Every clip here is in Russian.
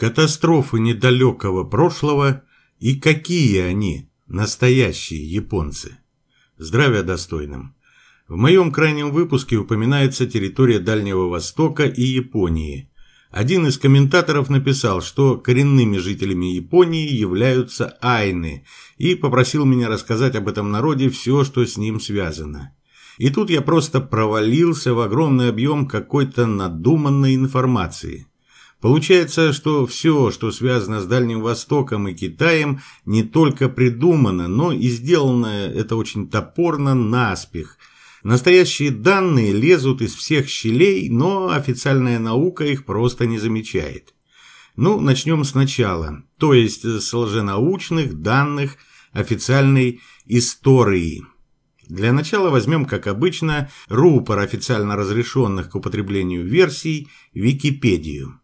Катастрофы недалекого прошлого и какие они, настоящие японцы. Здравия достойным. В моем крайнем выпуске упоминается территория Дальнего Востока и Японии. Один из комментаторов написал, что коренными жителями Японии являются айны, и попросил меня рассказать об этом народе все, что с ним связано. И тут я просто провалился в огромный объем какой-то надуманной информации. Получается, что все, что связано с Дальним Востоком и Китаем, не только придумано, но и сделано это очень топорно наспех. Настоящие данные лезут из всех щелей, но официальная наука их просто не замечает. Ну, начнем сначала, то есть с лженаучных данных официальной истории. Для начала возьмем, как обычно, рупор официально разрешенных к употреблению версий – Википедию.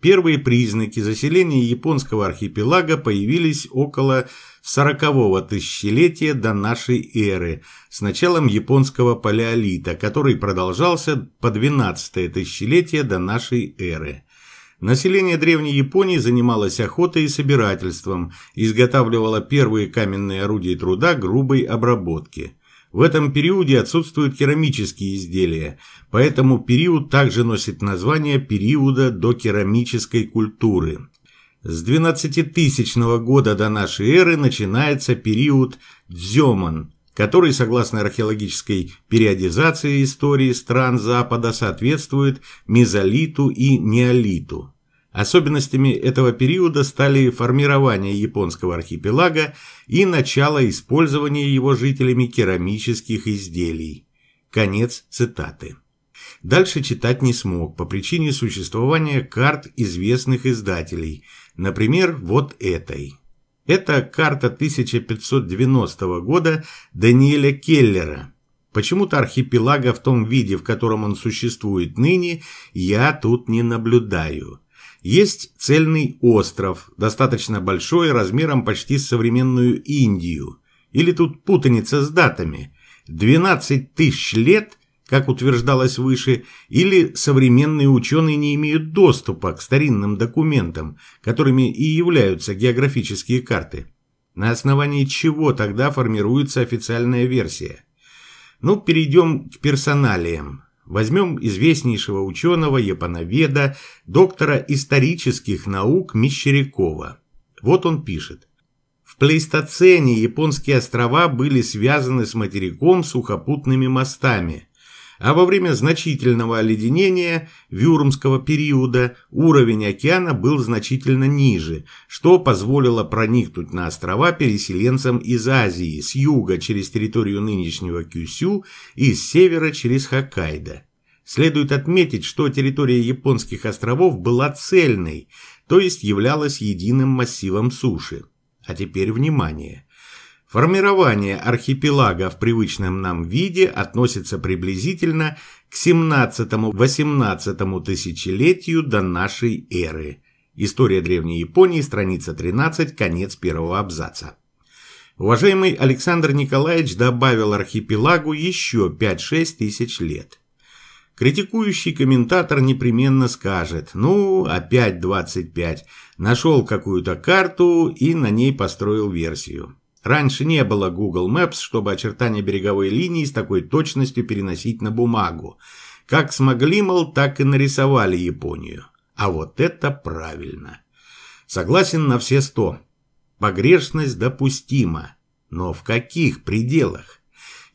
Первые признаки заселения японского архипелага появились около 40-го тысячелетия до нашей эры, с началом японского палеолита, который продолжался по 12-е тысячелетие до нашей эры. Население Древней Японии занималось охотой и собирательством, изготавливало первые каменные орудия труда грубой обработки – в этом периоде отсутствуют керамические изделия, поэтому период также носит название периода до керамической культуры. С 12-тысячного года до нашей эры начинается период Дзёман, который, согласно археологической периодизации истории стран Запада, соответствует мезолиту и неолиту. Особенностями этого периода стали формирование японского архипелага и начало использования его жителями керамических изделий. Конец цитаты. Дальше читать не смог по причине существования карт известных издателей, например, вот этой. Это карта 1590 года Даниэля Келлера. Почему-то архипелага в том виде, в котором он существует ныне, я тут не наблюдаю. Есть цельный остров, достаточно большой, размером почти с современную Индию. Или тут путаница с датами. 12 тысяч лет, как утверждалось выше, или современные ученые не имеют доступа к старинным документам, которыми и являются географические карты. На основании чего тогда формируется официальная версия? Ну, перейдем к персоналиям. Возьмем известнейшего ученого-японоведа, доктора исторических наук Мещерякова. Вот он пишет. В плейстоцене японские острова были связаны с материком сухопутными мостами а во время значительного оледенения Вюрмского периода уровень океана был значительно ниже, что позволило проникнуть на острова переселенцам из Азии с юга через территорию нынешнего Кюсю и с севера через Хоккайдо. Следует отметить, что территория японских островов была цельной, то есть являлась единым массивом суши. А теперь внимание! Формирование архипелага в привычном нам виде относится приблизительно к 17-18 тысячелетию до нашей эры. История Древней Японии, страница 13, конец первого абзаца. Уважаемый Александр Николаевич добавил архипелагу еще 5-6 тысяч лет. Критикующий комментатор непременно скажет, ну, опять 25, нашел какую-то карту и на ней построил версию. Раньше не было Google Maps, чтобы очертания береговой линии с такой точностью переносить на бумагу. Как смогли, мол, так и нарисовали Японию. А вот это правильно. Согласен на все сто. Погрешность допустима. Но в каких пределах?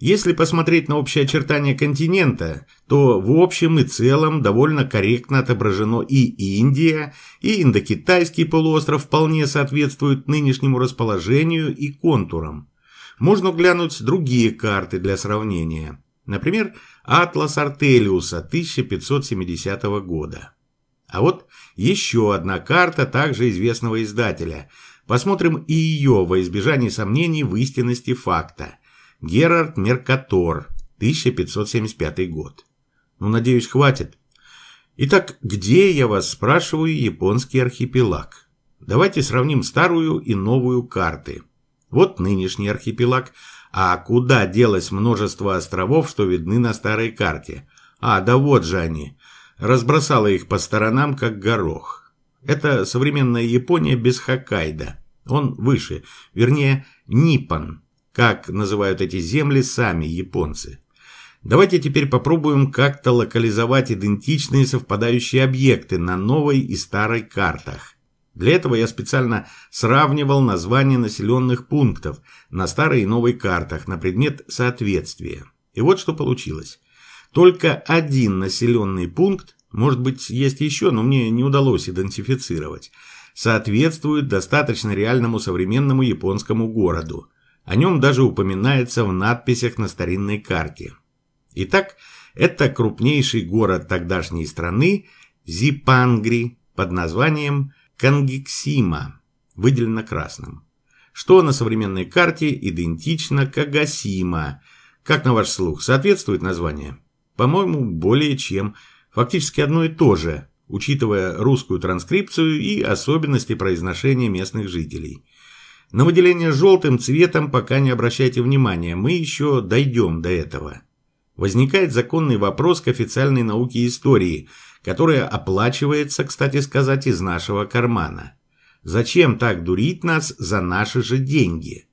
Если посмотреть на общие очертания континента, то в общем и целом довольно корректно отображено и Индия, и индокитайский полуостров вполне соответствуют нынешнему расположению и контурам. Можно глянуть другие карты для сравнения. Например, «Атлас Артелиуса» 1570 года. А вот еще одна карта также известного издателя. Посмотрим и ее во избежание сомнений в истинности факта – Герард Меркатор, 1575 год. Ну, надеюсь, хватит. Итак, где, я вас спрашиваю, японский архипелаг? Давайте сравним старую и новую карты. Вот нынешний архипелаг. А куда делось множество островов, что видны на старой карте? А, да вот же они. Разбросала их по сторонам, как горох. Это современная Япония без Хоккайдо. Он выше, вернее, Ниппон как называют эти земли сами японцы. Давайте теперь попробуем как-то локализовать идентичные совпадающие объекты на новой и старой картах. Для этого я специально сравнивал названия населенных пунктов на старой и новой картах на предмет соответствия. И вот что получилось. Только один населенный пункт, может быть есть еще, но мне не удалось идентифицировать, соответствует достаточно реальному современному японскому городу. О нем даже упоминается в надписях на старинной карте. Итак, это крупнейший город тогдашней страны Зипангри под названием Кангиксима, выделено красным, что на современной карте идентично Кагасима. Как на ваш слух, соответствует название? По-моему, более чем. Фактически одно и то же, учитывая русскую транскрипцию и особенности произношения местных жителей – на выделение желтым цветом пока не обращайте внимания, мы еще дойдем до этого. Возникает законный вопрос к официальной науке истории, которая оплачивается, кстати сказать, из нашего кармана. Зачем так дурить нас за наши же деньги?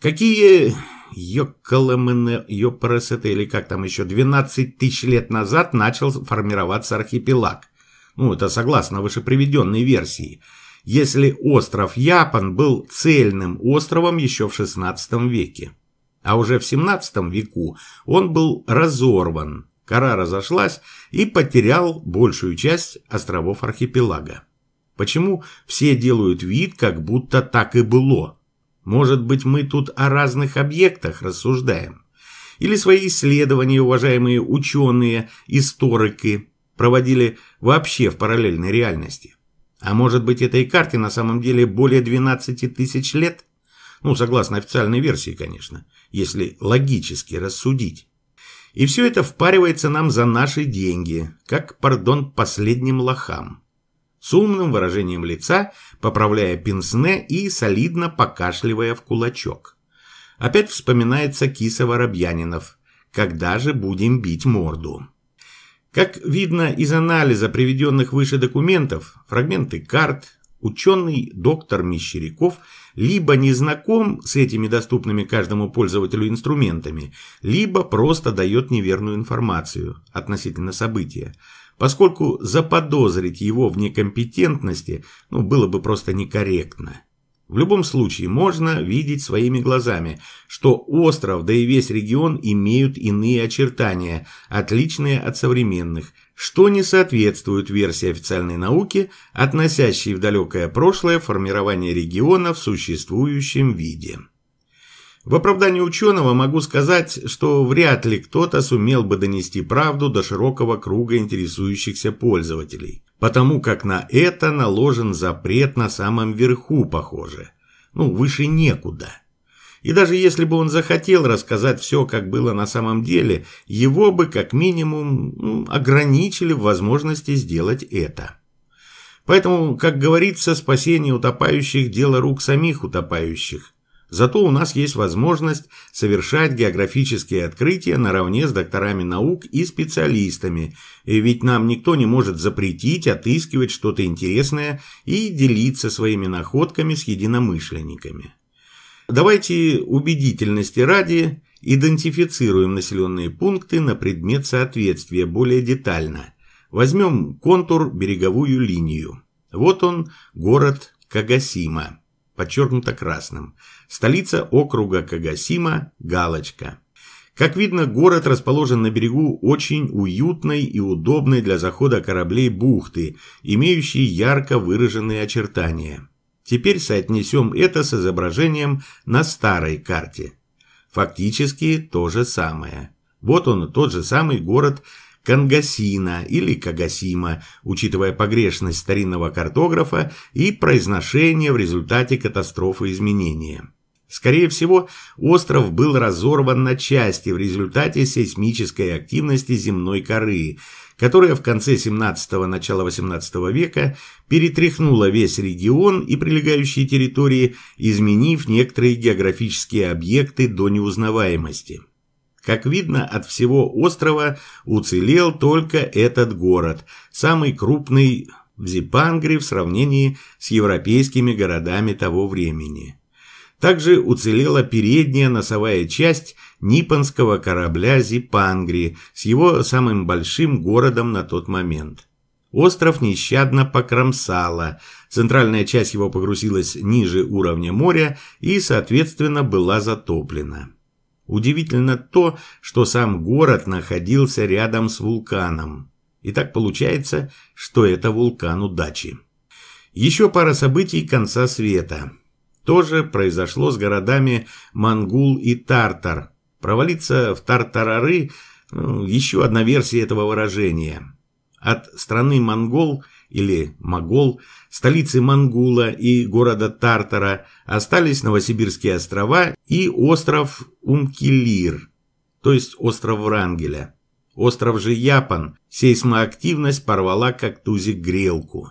Какие Йоккаламене, Йопарасете или как там еще, 12 тысяч лет назад начал формироваться архипелаг? Ну, это согласно вышеприведенной версии – если остров Япон был цельным островом еще в XVI веке. А уже в XVII веку он был разорван, кора разошлась и потерял большую часть островов архипелага. Почему все делают вид, как будто так и было? Может быть, мы тут о разных объектах рассуждаем? Или свои исследования, уважаемые ученые, историки, проводили вообще в параллельной реальности? А может быть, этой карте на самом деле более 12 тысяч лет? Ну, согласно официальной версии, конечно, если логически рассудить. И все это впаривается нам за наши деньги, как, пардон, последним лохам. С умным выражением лица, поправляя пенсне и солидно покашливая в кулачок. Опять вспоминается киса Воробьянинов. Когда же будем бить морду? Как видно из анализа приведенных выше документов, фрагменты карт, ученый доктор Мещеряков либо не знаком с этими доступными каждому пользователю инструментами, либо просто дает неверную информацию относительно события, поскольку заподозрить его в некомпетентности ну, было бы просто некорректно. В любом случае, можно видеть своими глазами, что остров, да и весь регион имеют иные очертания, отличные от современных, что не соответствует версии официальной науки, относящей в далекое прошлое формирование региона в существующем виде. В оправдании ученого могу сказать, что вряд ли кто-то сумел бы донести правду до широкого круга интересующихся пользователей, потому как на это наложен запрет на самом верху, похоже. Ну, выше некуда. И даже если бы он захотел рассказать все, как было на самом деле, его бы, как минимум, ну, ограничили в возможности сделать это. Поэтому, как говорится, спасение утопающих – дело рук самих утопающих, Зато у нас есть возможность совершать географические открытия наравне с докторами наук и специалистами, ведь нам никто не может запретить отыскивать что-то интересное и делиться своими находками с единомышленниками. Давайте убедительности ради идентифицируем населенные пункты на предмет соответствия более детально. Возьмем контур береговую линию. Вот он, город Кагасима подчеркнуто красным. Столица округа Кагасима – Галочка. Как видно, город расположен на берегу очень уютной и удобной для захода кораблей бухты, имеющей ярко выраженные очертания. Теперь соотнесем это с изображением на старой карте. Фактически то же самое. Вот он, тот же самый город Кангасина или Кагасима, учитывая погрешность старинного картографа и произношение в результате катастрофы изменения. Скорее всего, остров был разорван на части в результате сейсмической активности земной коры, которая в конце 17-го – начала 18 века перетряхнула весь регион и прилегающие территории, изменив некоторые географические объекты до неузнаваемости. Как видно, от всего острова уцелел только этот город, самый крупный в Зипангре в сравнении с европейскими городами того времени. Также уцелела передняя носовая часть нипонского корабля «Зипангри» с его самым большим городом на тот момент. Остров нещадно покромсало, центральная часть его погрузилась ниже уровня моря и, соответственно, была затоплена. Удивительно то, что сам город находился рядом с вулканом. И так получается, что это вулкан удачи. Еще пара событий конца света. Тоже произошло с городами Мангул и Тартар. Провалиться в Тартарары ну, – еще одна версия этого выражения. От страны монгол или Могол, столицы Мангула и города Тартара, остались Новосибирские острова и остров Умкилир, то есть остров Врангеля. Остров же Япон сейсмоактивность порвала как тузик грелку.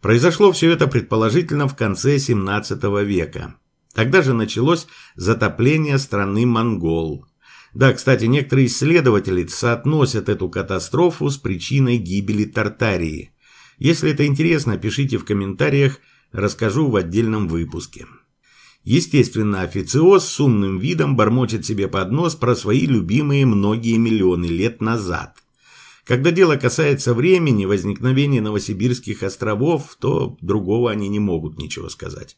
Произошло все это предположительно в конце 17 века. Тогда же началось затопление страны Монгол. Да, кстати, некоторые исследователи соотносят эту катастрофу с причиной гибели Тартарии. Если это интересно, пишите в комментариях, расскажу в отдельном выпуске. Естественно, официоз с умным видом бормочет себе под нос про свои любимые многие миллионы лет назад. Когда дело касается времени возникновения Новосибирских островов, то другого они не могут ничего сказать.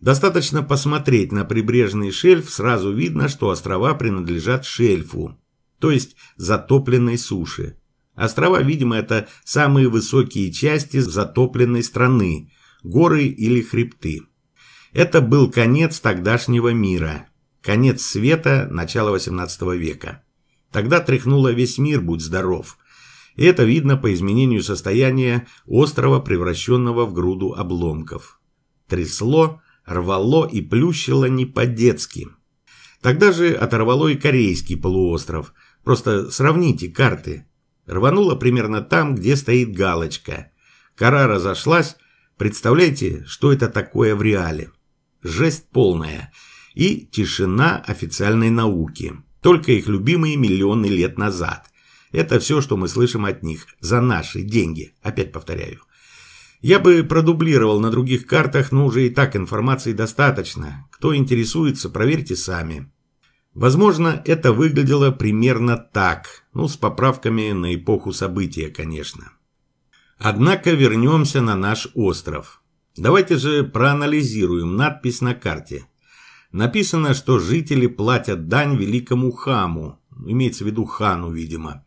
Достаточно посмотреть на прибрежный шельф, сразу видно, что острова принадлежат шельфу, то есть затопленной суше. Острова, видимо, это самые высокие части затопленной страны, горы или хребты. Это был конец тогдашнего мира, конец света, начала XVIII века. Тогда тряхнуло весь мир, будь здоров. И это видно по изменению состояния острова, превращенного в груду обломков. Трясло, рвало и плющило не по-детски. Тогда же оторвало и корейский полуостров. Просто сравните карты – Рванула примерно там, где стоит галочка. Кора разошлась. Представляете, что это такое в реале? Жесть полная. И тишина официальной науки. Только их любимые миллионы лет назад. Это все, что мы слышим от них. За наши деньги. Опять повторяю. Я бы продублировал на других картах, но уже и так информации достаточно. Кто интересуется, проверьте сами. Возможно, это выглядело примерно так, ну, с поправками на эпоху события, конечно. Однако вернемся на наш остров. Давайте же проанализируем надпись на карте. Написано, что жители платят дань великому хаму, имеется в виду хану, видимо.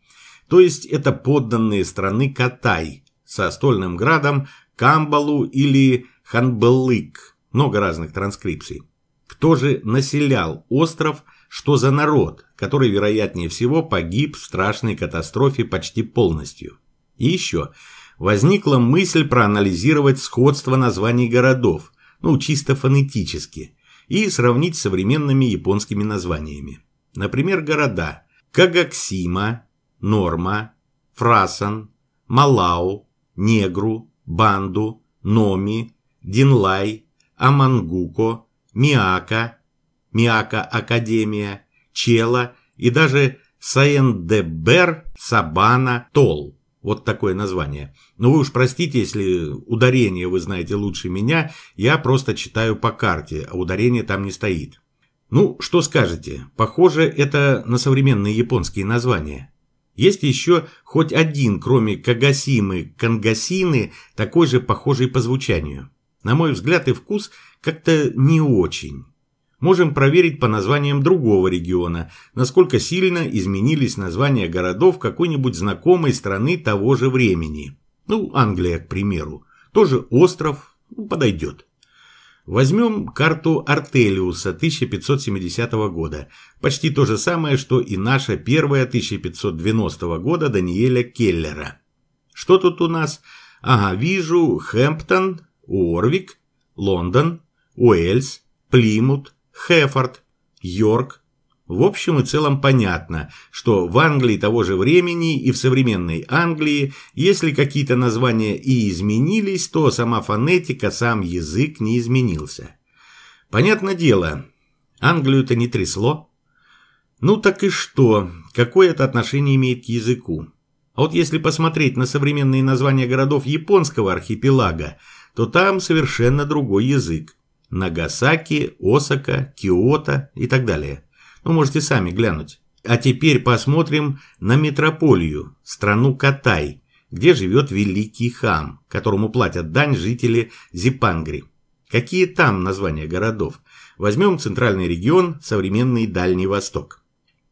То есть это подданные страны Катай со стольным градом Камбалу или Ханбалык. Много разных транскрипций. Кто же населял остров – что за народ, который, вероятнее всего, погиб в страшной катастрофе почти полностью? И еще, возникла мысль проанализировать сходство названий городов, ну чисто фонетически, и сравнить с современными японскими названиями. Например, города Кагаксима, Норма, Фрасан, Малау, Негру, Банду, Номи, Динлай, Амангуко, Миака, Миака Академия, Чела и даже Саендебер Сабана Тол. Вот такое название. Но вы уж простите, если ударение вы знаете лучше меня, я просто читаю по карте, а ударение там не стоит. Ну, что скажете, похоже это на современные японские названия. Есть еще хоть один, кроме Кагасимы, Кангасины, такой же похожий по звучанию. На мой взгляд и вкус как-то не очень можем проверить по названиям другого региона, насколько сильно изменились названия городов какой-нибудь знакомой страны того же времени. Ну, Англия, к примеру. Тоже остров, ну, подойдет. Возьмем карту Артелиуса 1570 года. Почти то же самое, что и наша первая 1590 года Даниэля Келлера. Что тут у нас? Ага, вижу Хэмптон, Уорвик, Лондон, Уэльс, Плимут, Хефорд, Йорк. В общем и целом понятно, что в Англии того же времени и в современной Англии, если какие-то названия и изменились, то сама фонетика, сам язык не изменился. Понятное дело, Англию-то не трясло. Ну так и что, какое это отношение имеет к языку? А вот если посмотреть на современные названия городов японского архипелага, то там совершенно другой язык. Нагасаки, Осака, Киото и так далее. Ну, можете сами глянуть. А теперь посмотрим на метрополию, страну Катай, где живет великий хам, которому платят дань жители Зипангри. Какие там названия городов? Возьмем центральный регион, современный Дальний Восток.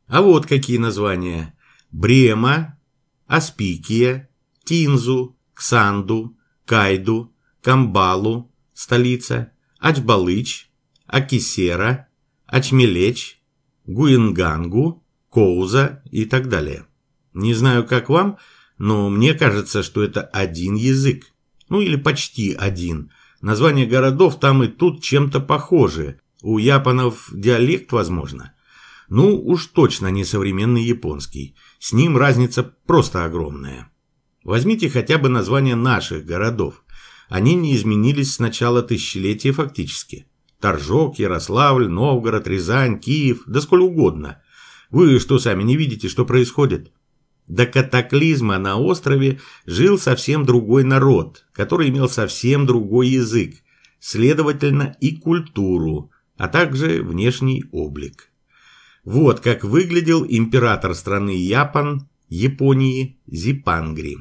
А вот какие названия. Брема, Аспикия, Тинзу, Ксанду, Кайду, Камбалу, столица – Ачбалыч, Акисера, Ачмелеч, Гуингангу, Коуза и так далее. Не знаю, как вам, но мне кажется, что это один язык. Ну или почти один. Названия городов там и тут чем-то похожи. У японов диалект, возможно. Ну, уж точно не современный японский. С ним разница просто огромная. Возьмите хотя бы названия наших городов. Они не изменились с начала тысячелетия фактически. Торжок, Ярославль, Новгород, Рязань, Киев, да сколь угодно. Вы что, сами не видите, что происходит? До катаклизма на острове жил совсем другой народ, который имел совсем другой язык, следовательно и культуру, а также внешний облик. Вот как выглядел император страны Япон, Японии Зипангри.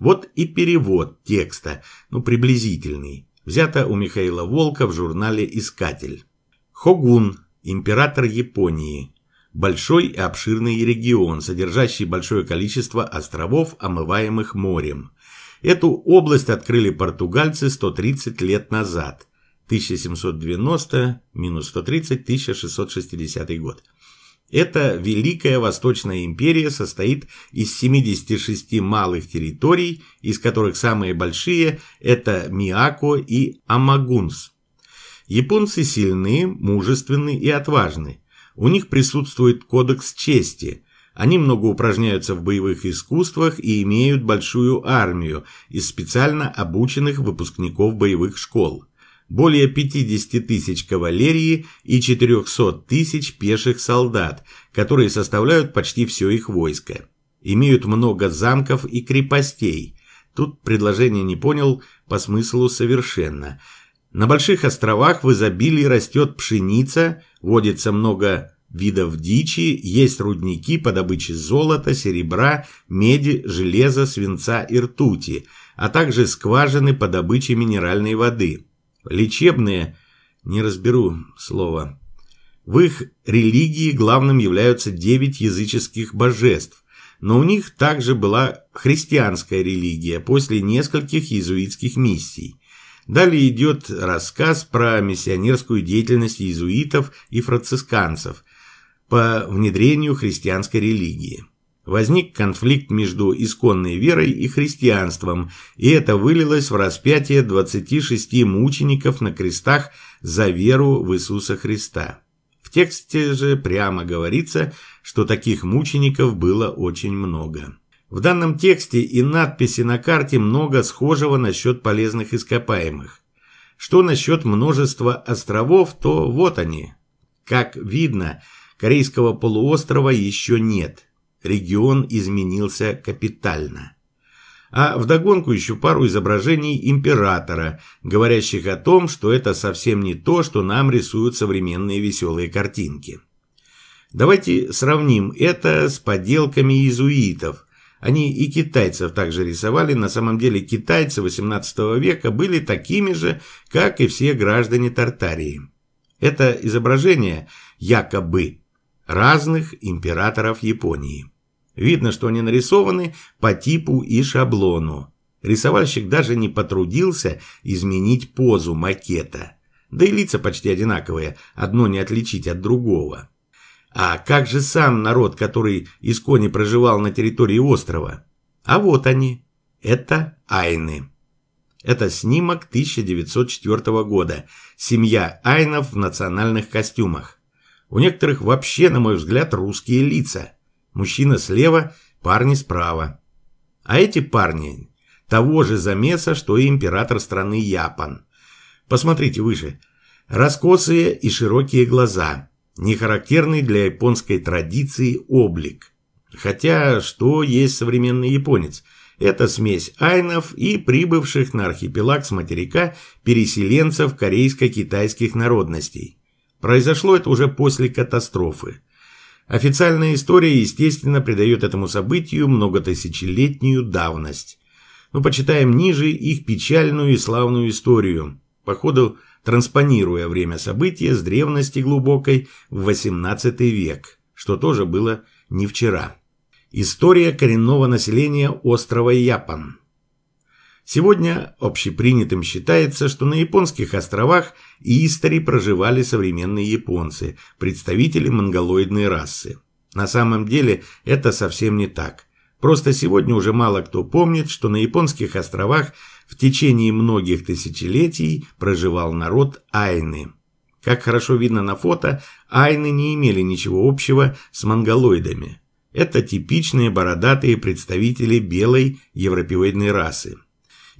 Вот и перевод текста, ну приблизительный, взято у Михаила Волка в журнале «Искатель». Хогун, император Японии, большой и обширный регион, содержащий большое количество островов, омываемых морем. Эту область открыли португальцы 130 лет назад, 1790-130-1660 год. Эта Великая Восточная империя состоит из 76 малых территорий, из которых самые большие – это Миако и Амагунс. Японцы сильны, мужественны и отважны. У них присутствует кодекс чести – они много упражняются в боевых искусствах и имеют большую армию из специально обученных выпускников боевых школ более 50 тысяч кавалерии и 400 тысяч пеших солдат, которые составляют почти все их войско. Имеют много замков и крепостей. Тут предложение не понял по смыслу совершенно. На больших островах в изобилии растет пшеница, водится много видов дичи, есть рудники по добыче золота, серебра, меди, железа, свинца и ртути, а также скважины по добыче минеральной воды – Лечебные, не разберу слова. В их религии главным являются девять языческих божеств, но у них также была христианская религия после нескольких иезуитских миссий. Далее идет рассказ про миссионерскую деятельность иезуитов и францисканцев по внедрению христианской религии. Возник конфликт между исконной верой и христианством, и это вылилось в распятие 26 мучеников на крестах за веру в Иисуса Христа. В тексте же прямо говорится, что таких мучеников было очень много. В данном тексте и надписи на карте много схожего насчет полезных ископаемых. Что насчет множества островов, то вот они. Как видно, Корейского полуострова еще нет – Регион изменился капитально. А вдогонку еще пару изображений императора, говорящих о том, что это совсем не то, что нам рисуют современные веселые картинки. Давайте сравним это с поделками иезуитов. Они и китайцев также рисовали, на самом деле китайцы XVIII века были такими же, как и все граждане Тартарии. Это изображение якобы разных императоров Японии. Видно, что они нарисованы по типу и шаблону. Рисовальщик даже не потрудился изменить позу макета. Да и лица почти одинаковые, одно не отличить от другого. А как же сам народ, который искони проживал на территории острова? А вот они. Это айны. Это снимок 1904 года. Семья айнов в национальных костюмах. У некоторых вообще, на мой взгляд, русские лица – Мужчина слева, парни справа. А эти парни того же замеса, что и император страны Япон. Посмотрите выше. Раскосые и широкие глаза. Нехарактерный для японской традиции облик. Хотя, что есть современный японец? Это смесь айнов и прибывших на архипелаг с материка переселенцев корейско-китайских народностей. Произошло это уже после катастрофы. Официальная история, естественно, придает этому событию многотысячелетнюю давность. Но ну, почитаем ниже их печальную и славную историю, по ходу транспонируя время события с древности глубокой в XVIII век, что тоже было не вчера. История коренного населения острова Япон. Сегодня общепринятым считается, что на японских островах Истори проживали современные японцы, представители монголоидной расы. На самом деле это совсем не так. Просто сегодня уже мало кто помнит, что на японских островах в течение многих тысячелетий проживал народ Айны. Как хорошо видно на фото, Айны не имели ничего общего с монголоидами. Это типичные бородатые представители белой европеоидной расы.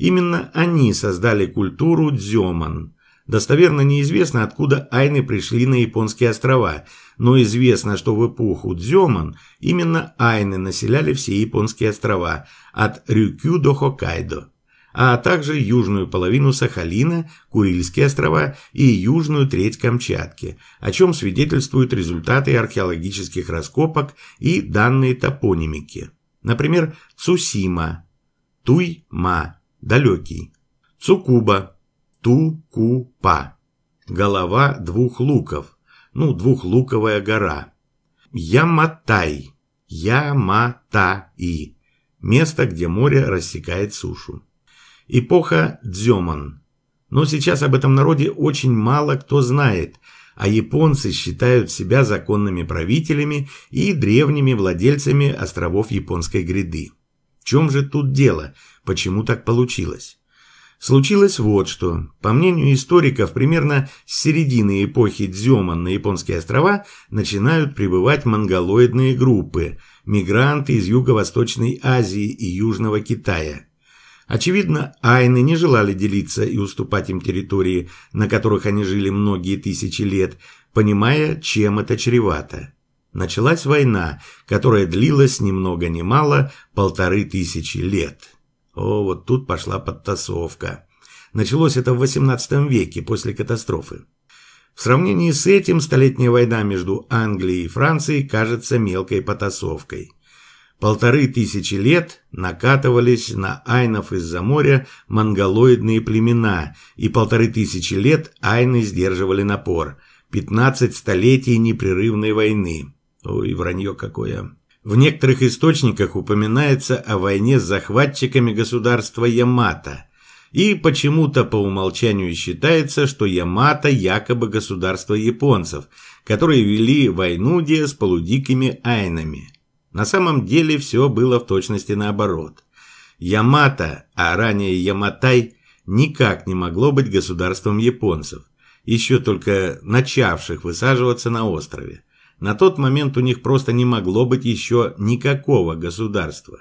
Именно они создали культуру дзёман. Достоверно неизвестно, откуда айны пришли на японские острова, но известно, что в эпоху дзёман именно айны населяли все японские острова, от Рюкю до Хоккайдо а также южную половину Сахалина, Курильские острова и южную треть Камчатки, о чем свидетельствуют результаты археологических раскопок и данные топонимики. Например, Цусима, Туйма, далекий. Цукуба, Ту Ку Па голова двух луков, ну, двухлуковая гора. Яматай, Яматаи, место, где море рассекает сушу. Эпоха Дзёман. Но сейчас об этом народе очень мало кто знает, а японцы считают себя законными правителями и древними владельцами островов японской гряды. В чем же тут дело? Почему так получилось? Случилось вот что. По мнению историков, примерно с середины эпохи дзюман на японские острова начинают прибывать монголоидные группы, мигранты из Юго-Восточной Азии и Южного Китая. Очевидно, айны не желали делиться и уступать им территории, на которых они жили многие тысячи лет, понимая, чем это чревато. Началась война, которая длилась ни много ни мало полторы тысячи лет. О, вот тут пошла подтасовка. Началось это в XVIII веке, после катастрофы. В сравнении с этим столетняя война между Англией и Францией кажется мелкой потасовкой. Полторы тысячи лет накатывались на айнов из-за моря монголоидные племена, и полторы тысячи лет айны сдерживали напор. Пятнадцать столетий непрерывной войны. Ой, вранье какое. В некоторых источниках упоминается о войне с захватчиками государства Ямато, и почему-то по умолчанию считается, что Ямато якобы государство японцев, которые вели войну где с полудикими айнами. На самом деле все было в точности наоборот. Ямато, а ранее Яматай, никак не могло быть государством японцев, еще только начавших высаживаться на острове. На тот момент у них просто не могло быть еще никакого государства.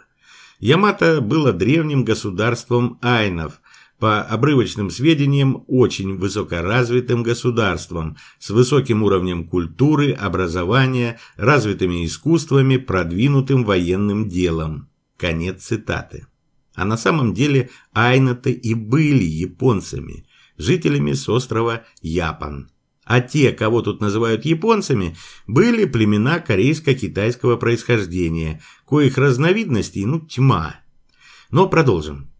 Ямато было древним государством айнов, по обрывочным сведениям очень высокоразвитым государством, с высоким уровнем культуры, образования, развитыми искусствами, продвинутым военным делом. Конец цитаты. А на самом деле айнаты и были японцами, жителями с острова Япон а те, кого тут называют японцами, были племена корейско-китайского происхождения, коих разновидностей, ну, тьма. Но продолжим.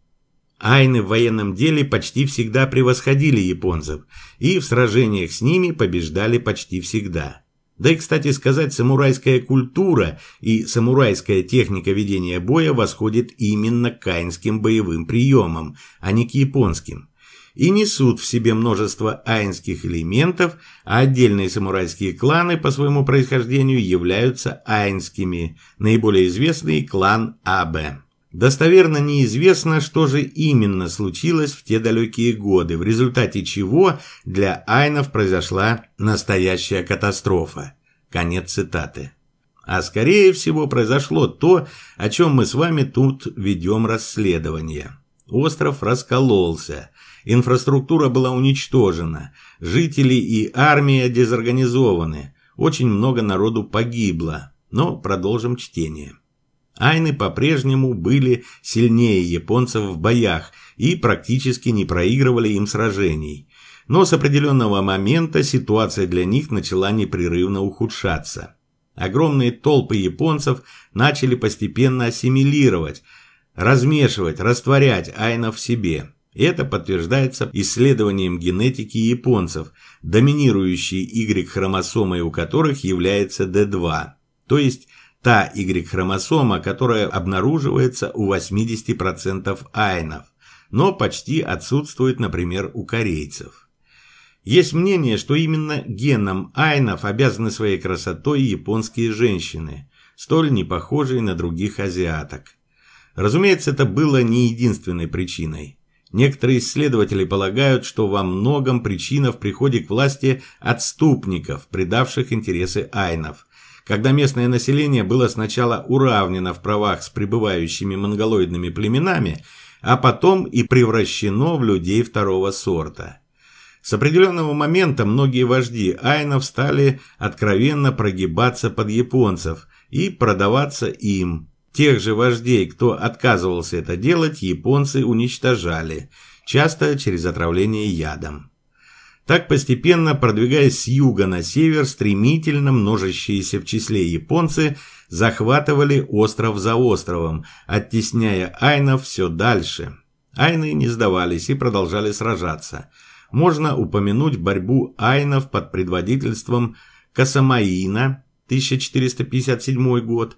Айны в военном деле почти всегда превосходили японцев, и в сражениях с ними побеждали почти всегда. Да и, кстати сказать, самурайская культура и самурайская техника ведения боя восходит именно к каинским боевым приемам, а не к японским и несут в себе множество айнских элементов, а отдельные самурайские кланы по своему происхождению являются айнскими. наиболее известный клан Абе. Достоверно неизвестно, что же именно случилось в те далекие годы, в результате чего для айнов произошла настоящая катастрофа. Конец цитаты. А скорее всего произошло то, о чем мы с вами тут ведем расследование. Остров раскололся, Инфраструктура была уничтожена, жители и армия дезорганизованы, очень много народу погибло, но продолжим чтение. Айны по-прежнему были сильнее японцев в боях и практически не проигрывали им сражений. Но с определенного момента ситуация для них начала непрерывно ухудшаться. Огромные толпы японцев начали постепенно ассимилировать, размешивать, растворять айнов в себе – это подтверждается исследованием генетики японцев, доминирующей Y-хромосомой у которых является D2, то есть та Y-хромосома, которая обнаруживается у 80% айнов, но почти отсутствует, например, у корейцев. Есть мнение, что именно геном айнов обязаны своей красотой японские женщины, столь не похожие на других азиаток. Разумеется, это было не единственной причиной. Некоторые исследователи полагают, что во многом причина в приходе к власти отступников, предавших интересы айнов. Когда местное население было сначала уравнено в правах с пребывающими монголоидными племенами, а потом и превращено в людей второго сорта. С определенного момента многие вожди айнов стали откровенно прогибаться под японцев и продаваться им, Тех же вождей, кто отказывался это делать, японцы уничтожали, часто через отравление ядом. Так постепенно, продвигаясь с юга на север, стремительно множащиеся в числе японцы захватывали остров за островом, оттесняя айнов все дальше. Айны не сдавались и продолжали сражаться. Можно упомянуть борьбу айнов под предводительством Касамаина, 1457 год,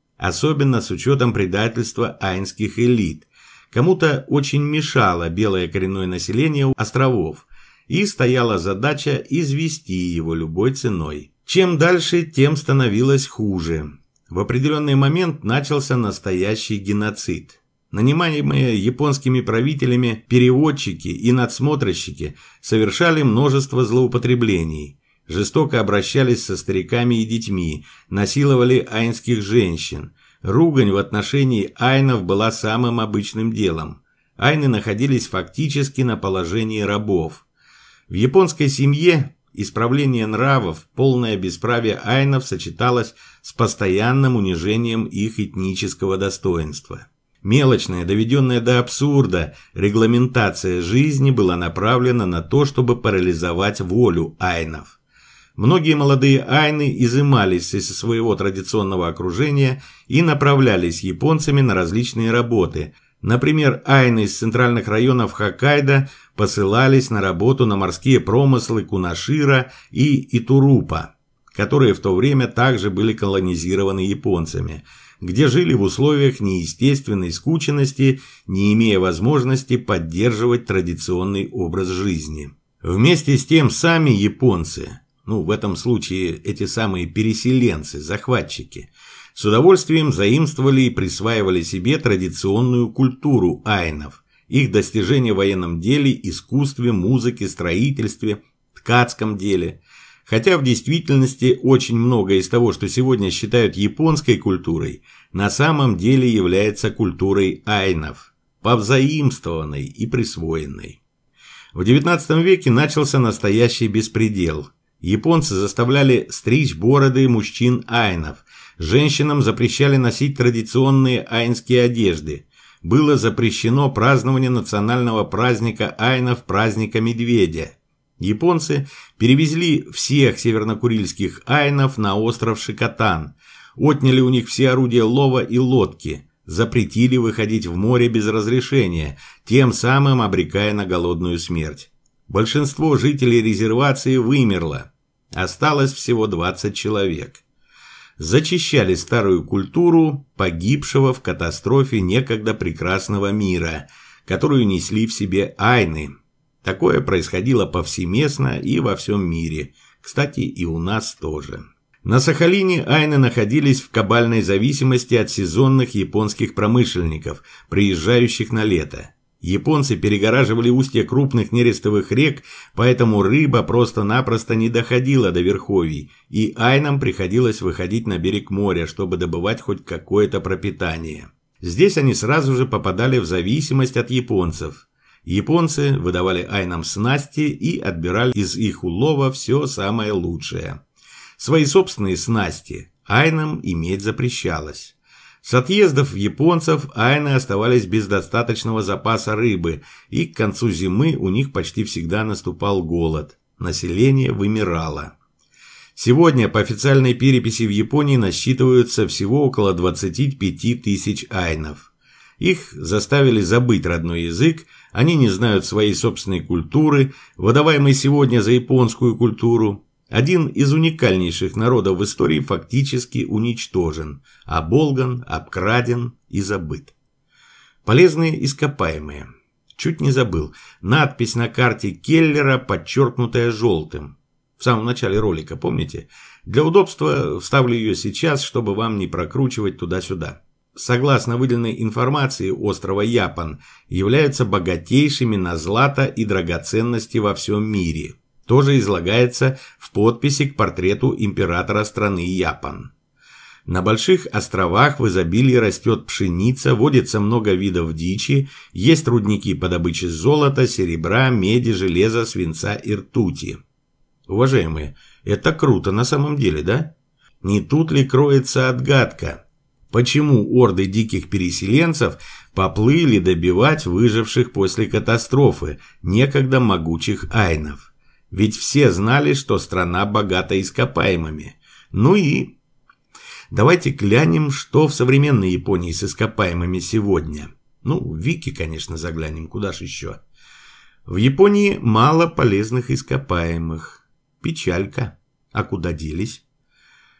особенно с учетом предательства айнских элит. Кому-то очень мешало белое коренное население островов, и стояла задача извести его любой ценой. Чем дальше, тем становилось хуже. В определенный момент начался настоящий геноцид. Нанимаемые японскими правителями переводчики и надсмотрщики совершали множество злоупотреблений – жестоко обращались со стариками и детьми, насиловали айнских женщин. Ругань в отношении айнов была самым обычным делом. Айны находились фактически на положении рабов. В японской семье исправление нравов, полное бесправие айнов сочеталось с постоянным унижением их этнического достоинства. Мелочная, доведенная до абсурда, регламентация жизни была направлена на то, чтобы парализовать волю айнов. Многие молодые айны изымались из своего традиционного окружения и направлялись японцами на различные работы. Например, айны из центральных районов Хоккайдо посылались на работу на морские промыслы Кунашира и Итурупа, которые в то время также были колонизированы японцами, где жили в условиях неестественной скученности, не имея возможности поддерживать традиционный образ жизни. Вместе с тем сами японцы – ну, в этом случае эти самые переселенцы, захватчики, с удовольствием заимствовали и присваивали себе традиционную культуру айнов, их достижения в военном деле, искусстве, музыке, строительстве, ткацком деле. Хотя в действительности очень многое из того, что сегодня считают японской культурой, на самом деле является культурой айнов, повзаимствованной и присвоенной. В XIX веке начался настоящий беспредел – Японцы заставляли стричь бороды мужчин-айнов, женщинам запрещали носить традиционные айнские одежды, было запрещено празднование национального праздника айнов праздника медведя. Японцы перевезли всех севернокурильских айнов на остров Шикотан, отняли у них все орудия лова и лодки, запретили выходить в море без разрешения, тем самым обрекая на голодную смерть. Большинство жителей резервации вымерло. Осталось всего 20 человек. Зачищали старую культуру погибшего в катастрофе некогда прекрасного мира, которую несли в себе айны. Такое происходило повсеместно и во всем мире. Кстати, и у нас тоже. На Сахалине айны находились в кабальной зависимости от сезонных японских промышленников, приезжающих на лето. Японцы перегораживали устья крупных нерестовых рек, поэтому рыба просто-напросто не доходила до верховий, и айнам приходилось выходить на берег моря, чтобы добывать хоть какое-то пропитание. Здесь они сразу же попадали в зависимость от японцев. Японцы выдавали айнам снасти и отбирали из их улова все самое лучшее. Свои собственные снасти айнам иметь запрещалось. С отъездов японцев айны оставались без достаточного запаса рыбы, и к концу зимы у них почти всегда наступал голод. Население вымирало. Сегодня по официальной переписи в Японии насчитываются всего около 25 тысяч айнов. Их заставили забыть родной язык, они не знают своей собственной культуры, выдаваемой сегодня за японскую культуру, один из уникальнейших народов в истории фактически уничтожен, оболган, обкраден и забыт. Полезные ископаемые. Чуть не забыл. Надпись на карте Келлера, подчеркнутая желтым. В самом начале ролика, помните? Для удобства вставлю ее сейчас, чтобы вам не прокручивать туда-сюда. Согласно выделенной информации, острова Япон являются богатейшими на злато и драгоценности во всем мире – тоже излагается в подписи к портрету императора страны Япон. На больших островах в изобилии растет пшеница, водится много видов дичи, есть рудники по добыче золота, серебра, меди, железа, свинца и ртути. Уважаемые, это круто на самом деле, да? Не тут ли кроется отгадка? Почему орды диких переселенцев поплыли добивать выживших после катастрофы, некогда могучих айнов? Ведь все знали, что страна богата ископаемыми. Ну и... Давайте глянем, что в современной Японии с ископаемыми сегодня. Ну, Вики, конечно, заглянем, куда ж еще. В Японии мало полезных ископаемых. Печалька. А куда делись?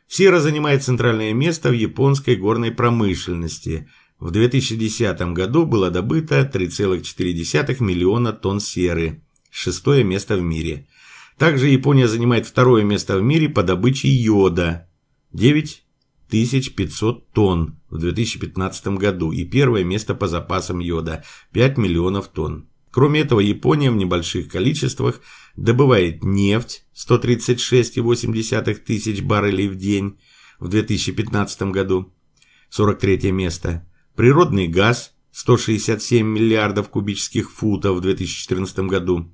Сера занимает центральное место в японской горной промышленности. В 2010 году было добыто 3,4 миллиона тонн серы. Шестое место в мире – также Япония занимает второе место в мире по добыче йода – 9500 тонн в 2015 году и первое место по запасам йода – 5 миллионов тонн. Кроме этого, Япония в небольших количествах добывает нефть 136,8 тысяч баррелей в день в 2015 году, 43 место, природный газ 167 миллиардов кубических футов в 2014 году,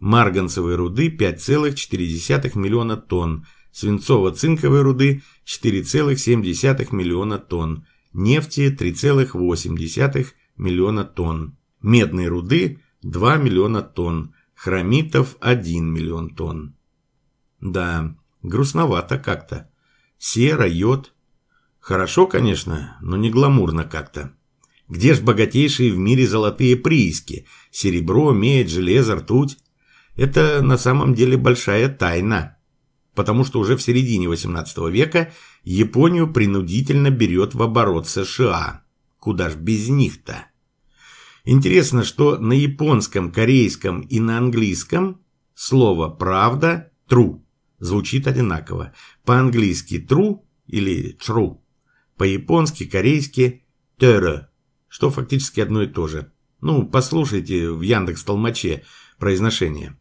марганцевой руды 5,4 миллиона тонн, свинцово-цинковой руды 4,7 миллиона тонн, нефти 3,8 миллиона тонн, медной руды 2 миллиона тонн, хромитов 1 миллион тонн. Да, грустновато как-то. Сера, йод. Хорошо, конечно, но не гламурно как-то. Где ж богатейшие в мире золотые прииски? Серебро, медь, железо, ртуть? Это на самом деле большая тайна, потому что уже в середине XVIII века Японию принудительно берет в оборот США. Куда ж без них-то? Интересно, что на японском, корейском и на английском слово «правда» «true» звучит одинаково. По-английски «true» или «true», по-японски, корейски «terror», что фактически одно и то же. Ну, послушайте в Яндекс Толмаче произношение.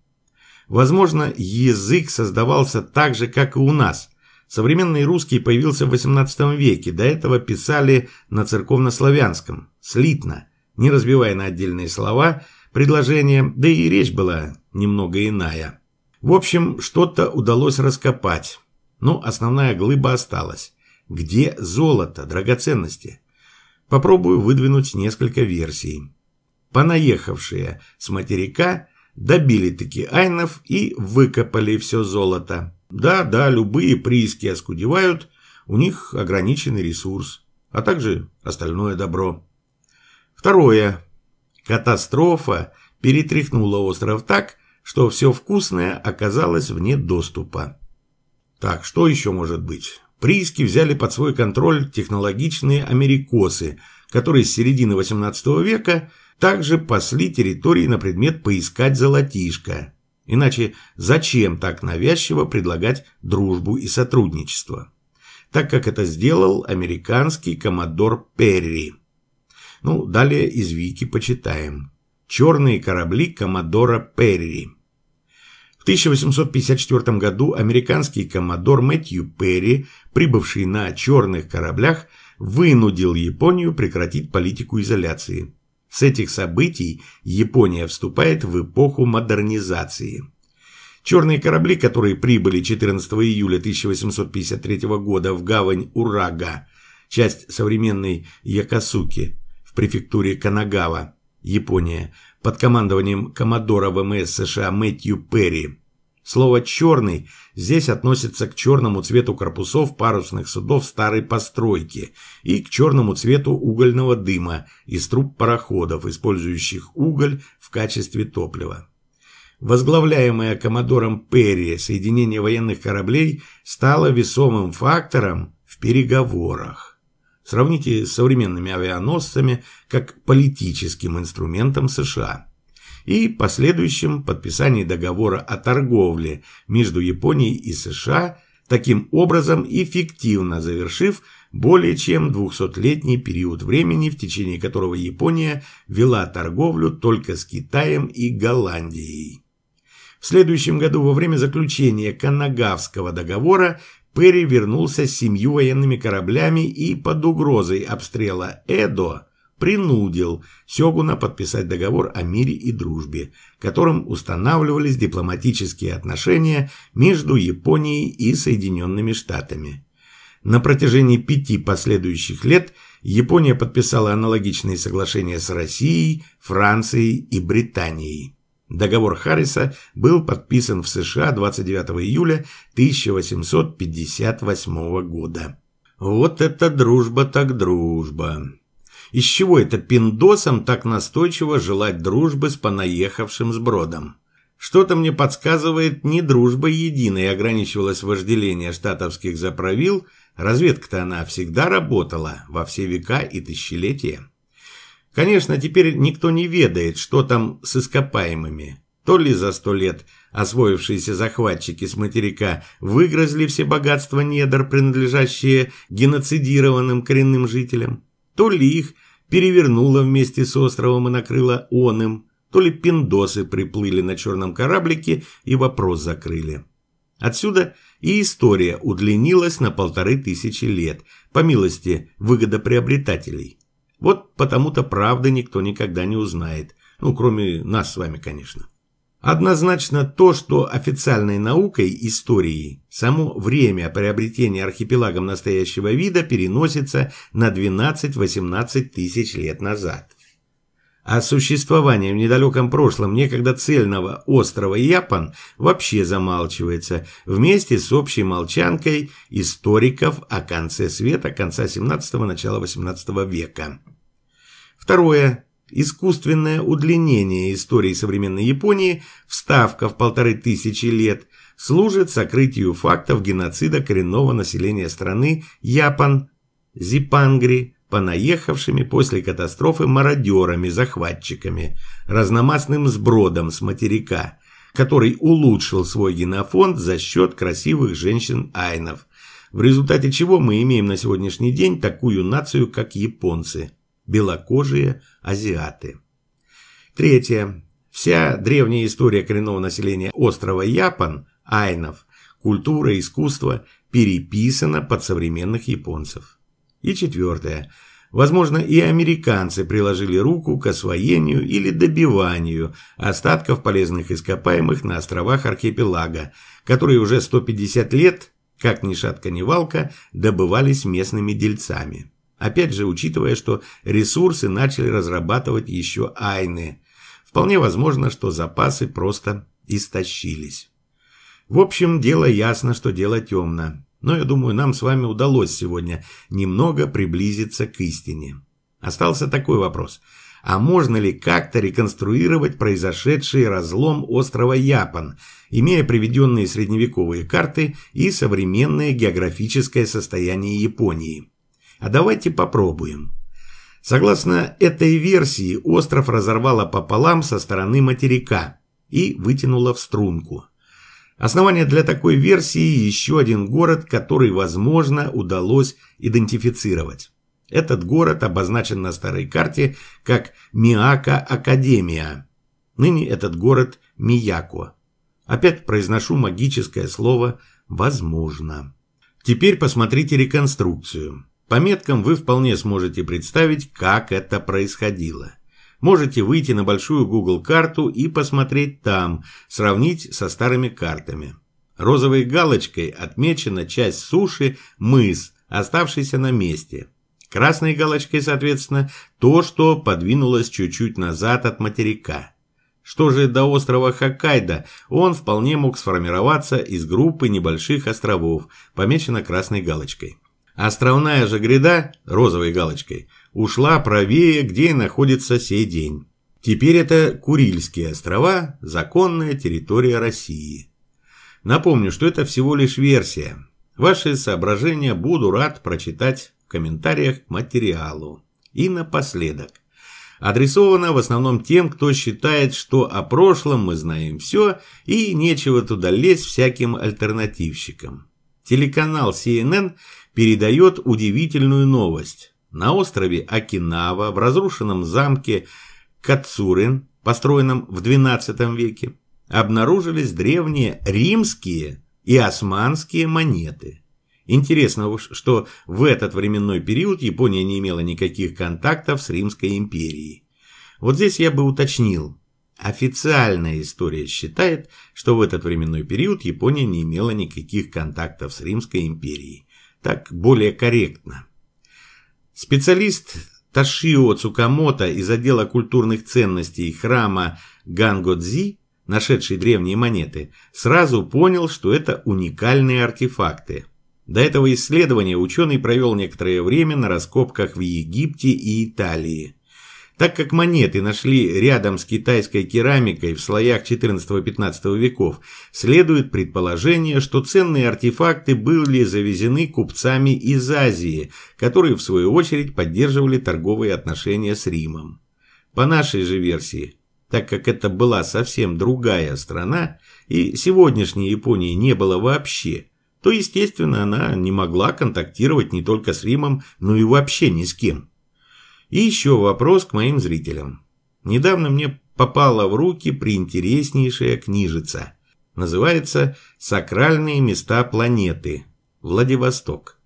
Возможно, язык создавался так же, как и у нас. Современный русский появился в XVIII веке, до этого писали на церковнославянском, слитно, не разбивая на отдельные слова, предложения, да и речь была немного иная. В общем, что-то удалось раскопать, но основная глыба осталась. Где золото, драгоценности? Попробую выдвинуть несколько версий. Понаехавшие с материка – Добили-таки айнов и выкопали все золото. Да-да, любые прииски оскудевают, у них ограниченный ресурс, а также остальное добро. Второе. Катастрофа перетряхнула остров так, что все вкусное оказалось вне доступа. Так, что еще может быть? Прииски взяли под свой контроль технологичные америкосы, которые с середины XVIII века – также пасли территории на предмет поискать золотишко. Иначе зачем так навязчиво предлагать дружбу и сотрудничество? Так как это сделал американский коммодор Перри. Ну, далее из Вики почитаем. Черные корабли коммодора Перри. В 1854 году американский коммодор Мэтью Перри, прибывший на черных кораблях, вынудил Японию прекратить политику изоляции. С этих событий Япония вступает в эпоху модернизации. Черные корабли, которые прибыли 14 июля 1853 года в гавань Урага, часть современной Якосуки, в префектуре Канагава, Япония, под командованием коммодора ВМС США Мэтью Перри, Слово «черный» здесь относится к черному цвету корпусов парусных судов старой постройки и к черному цвету угольного дыма из труб пароходов, использующих уголь в качестве топлива. Возглавляемое коммодором Перри соединение военных кораблей стало весомым фактором в переговорах. Сравните с современными авианосцами как политическим инструментом США и последующем подписании договора о торговле между Японией и США, таким образом эффективно завершив более чем 200-летний период времени, в течение которого Япония вела торговлю только с Китаем и Голландией. В следующем году во время заключения Канагавского договора Перри вернулся с семью военными кораблями и под угрозой обстрела Эдо принудил Сёгуна подписать договор о мире и дружбе, которым устанавливались дипломатические отношения между Японией и Соединенными Штатами. На протяжении пяти последующих лет Япония подписала аналогичные соглашения с Россией, Францией и Британией. Договор Харриса был подписан в США 29 июля 1858 года. Вот это дружба так дружба. Из чего это пиндосам так настойчиво желать дружбы с понаехавшим сбродом? Что-то мне подсказывает, не дружба единой ограничивалась вожделение штатовских заправил, разведка-то она всегда работала, во все века и тысячелетия. Конечно, теперь никто не ведает, что там с ископаемыми. То ли за сто лет освоившиеся захватчики с материка выгрызли все богатства недр, принадлежащие геноцидированным коренным жителям, то ли их перевернуло вместе с островом и накрыло он им, то ли пиндосы приплыли на черном кораблике и вопрос закрыли. Отсюда и история удлинилась на полторы тысячи лет, по милости выгодоприобретателей. Вот потому-то правды никто никогда не узнает. Ну, кроме нас с вами, конечно. Однозначно то, что официальной наукой истории само время приобретения архипелагом настоящего вида переносится на 12-18 тысяч лет назад. А существование в недалеком прошлом некогда цельного острова Япон вообще замалчивается вместе с общей молчанкой историков о конце света конца 17-начала го 18 века. Второе искусственное удлинение истории современной Японии, вставка в полторы тысячи лет, служит сокрытию фактов геноцида коренного населения страны Япон, Зипангри, понаехавшими после катастрофы мародерами-захватчиками, разномастным сбродом с материка, который улучшил свой генофонд за счет красивых женщин-айнов, в результате чего мы имеем на сегодняшний день такую нацию, как японцы – белокожие азиаты. Третье. Вся древняя история коренного населения острова Япон, айнов, культура, искусство переписана под современных японцев. И четвертое. Возможно, и американцы приложили руку к освоению или добиванию остатков полезных ископаемых на островах архипелага, которые уже 150 лет, как ни шатка ни валка, добывались местными дельцами. Опять же, учитывая, что ресурсы начали разрабатывать еще айны, вполне возможно, что запасы просто истощились. В общем, дело ясно, что дело темно. Но я думаю, нам с вами удалось сегодня немного приблизиться к истине. Остался такой вопрос. А можно ли как-то реконструировать произошедший разлом острова Япон, имея приведенные средневековые карты и современное географическое состояние Японии? А давайте попробуем. Согласно этой версии, остров разорвало пополам со стороны материка и вытянуло в струнку. Основание для такой версии – еще один город, который, возможно, удалось идентифицировать. Этот город обозначен на старой карте как Миака Академия. Ныне этот город Мияко. Опять произношу магическое слово «возможно». Теперь посмотрите реконструкцию. По меткам вы вполне сможете представить, как это происходило. Можете выйти на большую Google карту и посмотреть там, сравнить со старыми картами. Розовой галочкой отмечена часть суши мыс, оставшийся на месте. Красной галочкой, соответственно, то, что подвинулось чуть-чуть назад от материка. Что же до острова Хоккайдо, он вполне мог сформироваться из группы небольших островов, помечено красной галочкой. Островная же гряда, розовой галочкой, ушла правее, где находится сей день. Теперь это Курильские острова, законная территория России. Напомню, что это всего лишь версия. Ваши соображения буду рад прочитать в комментариях к материалу. И напоследок. Адресовано в основном тем, кто считает, что о прошлом мы знаем все и нечего туда лезть всяким альтернативщикам. Телеканал CNN передает удивительную новость. На острове Окинава, в разрушенном замке Кацурин, построенном в XII веке, обнаружились древние римские и османские монеты. Интересно, что в этот временной период Япония не имела никаких контактов с Римской империей. Вот здесь я бы уточнил. Официальная история считает, что в этот временной период Япония не имела никаких контактов с Римской империей. Так более корректно. Специалист Ташио Цукамото из отдела культурных ценностей храма Гангодзи, нашедший древние монеты, сразу понял, что это уникальные артефакты. До этого исследования ученый провел некоторое время на раскопках в Египте и Италии. Так как монеты нашли рядом с китайской керамикой в слоях XIV-XV веков, следует предположение, что ценные артефакты были завезены купцами из Азии, которые в свою очередь поддерживали торговые отношения с Римом. По нашей же версии, так как это была совсем другая страна, и сегодняшней Японии не было вообще, то, естественно, она не могла контактировать не только с Римом, но и вообще ни с кем. И еще вопрос к моим зрителям. Недавно мне попала в руки приинтереснейшая книжица. Называется «Сакральные места планеты. Владивосток».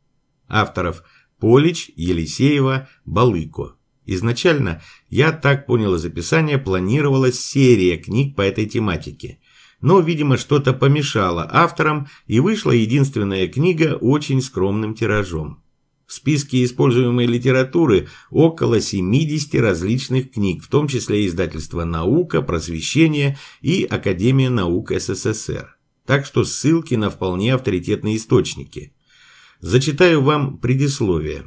Авторов Полич, Елисеева, Балыко. Изначально, я так понял из описания, планировалась серия книг по этой тематике. Но, видимо, что-то помешало авторам, и вышла единственная книга очень скромным тиражом. В списке используемой литературы около 70 различных книг, в том числе издательства «Наука», «Просвещение» и «Академия наук СССР». Так что ссылки на вполне авторитетные источники. Зачитаю вам предисловие.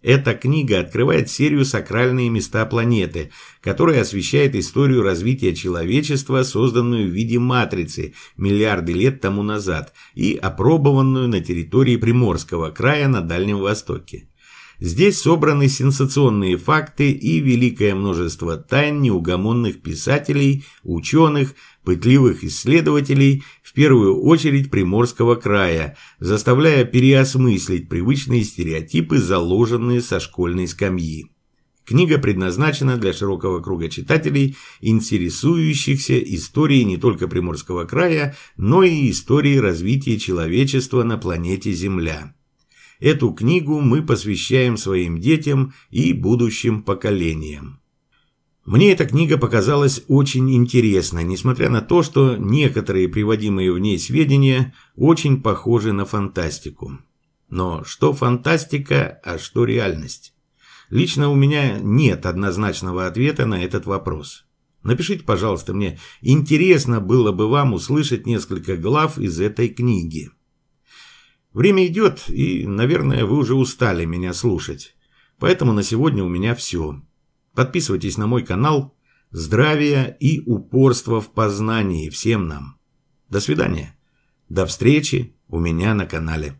Эта книга открывает серию «Сакральные места планеты», которая освещает историю развития человечества, созданную в виде матрицы миллиарды лет тому назад и опробованную на территории Приморского края на Дальнем Востоке. Здесь собраны сенсационные факты и великое множество тайн неугомонных писателей, ученых, пытливых исследователей, в первую очередь Приморского края, заставляя переосмыслить привычные стереотипы, заложенные со школьной скамьи. Книга предназначена для широкого круга читателей, интересующихся историей не только Приморского края, но и историей развития человечества на планете Земля. Эту книгу мы посвящаем своим детям и будущим поколениям. Мне эта книга показалась очень интересной, несмотря на то, что некоторые приводимые в ней сведения очень похожи на фантастику. Но что фантастика, а что реальность? Лично у меня нет однозначного ответа на этот вопрос. Напишите, пожалуйста, мне, интересно было бы вам услышать несколько глав из этой книги. Время идет, и, наверное, вы уже устали меня слушать. Поэтому на сегодня у меня все. Подписывайтесь на мой канал. Здравия и упорства в познании всем нам. До свидания. До встречи у меня на канале.